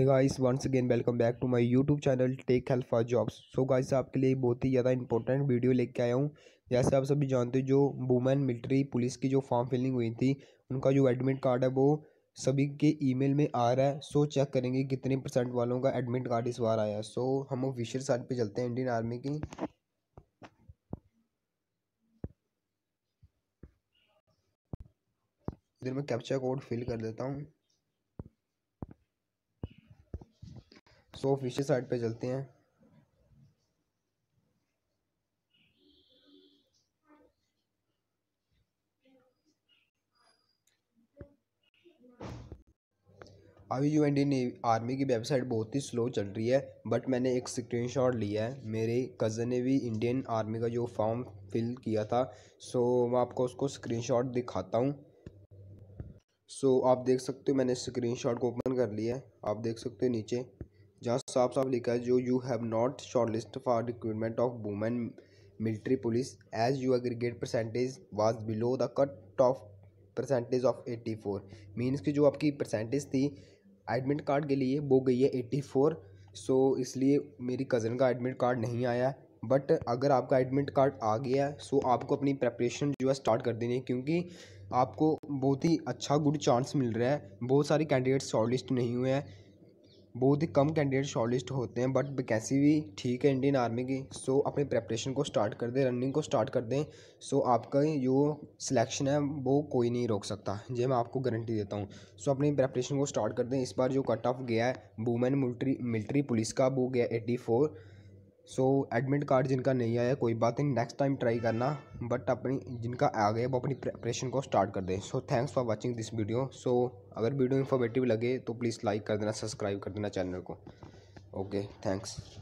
hey guys once again welcome back to my YouTube channel tech help for jobs so guys आपके लिए बहुत ही ज़्यादा important video लेके आया हूँ जैसे आप सभी जानते हो जो वुमेन मिलिट्री पुलिस की जो फॉर्म फिलिंग हुई थी उनका जो एडमिट कार्ड है वो सभी के ईमेल में आ रहा है सो चेक करेंगे कितने परसेंट वालों का एडमिट कार्ड इस बार आया सो हम ऑफिशियल साइड पर चलते हैं इंडियन आर्मी की इधर मैं कैप्चा कोड फिल कर देता हूँ सो ऑफिशियल साइड पे चलते हैं अभी जो इंडियन आर्मी की वेबसाइट बहुत ही स्लो चल रही है बट मैंने एक स्क्रीनशॉट लिया है मेरे कज़न ने भी इंडियन आर्मी का जो फॉर्म फिल किया था सो मैं आपको उसको स्क्रीनशॉट दिखाता हूँ सो आप देख सकते हो मैंने स्क्रीनशॉट को ओपन कर लिया है आप देख सकते हो नीचे जहाँ साफ साफ लिखा है जो you have not shortlist for recruitment of women military police as you aggregate percentage was below the cut off percentage of eighty four means की जो आपकी परसेंटेज थी एडमिट कार्ड के लिए वो गई है एट्टी फोर सो इसलिए मेरी कज़न का एडमिट कार्ड नहीं आया बट अगर आपका एडमिट कार्ड आ गया है सो आपको अपनी प्रेपरेशन जो है स्टार्ट कर देनी है क्योंकि आपको बहुत ही अच्छा गुड चांस मिल रहा है बहुत सारे कैंडिडेट्स शॉर्ट लिस्ट नहीं हुए हैं बहुत ही कम कैंडिडेट शॉर्टलिस्ट होते हैं बट वैकेंसी भी ठीक है इंडियन आर्मी की सो अपनी प्रेपरेशन को स्टार्ट कर दें रनिंग को स्टार्ट कर दें सो आपका जो सिलेक्शन है वो कोई नहीं रोक सकता ये मैं आपको गारंटी देता हूँ सो अपनी प्रेपरेशन को स्टार्ट कर दें इस बार जो कट ऑफ गया है वुमेन मिल्ट्री मिल्ट्री पुलिस का वो गया eighty four so admit card जिनका नहीं आया कोई बात नहीं नेक्स्ट टाइम ट्राई करना बट अपनी जिनका आ गया वो अपनी प्रेपरेशन को स्टार्ट कर दें so thanks for watching this video सो अगर वीडियो इन्फॉर्मेटिव लगे तो प्लीज़ लाइक कर देना सब्सक्राइब कर देना चैनल को ओके थैंक्स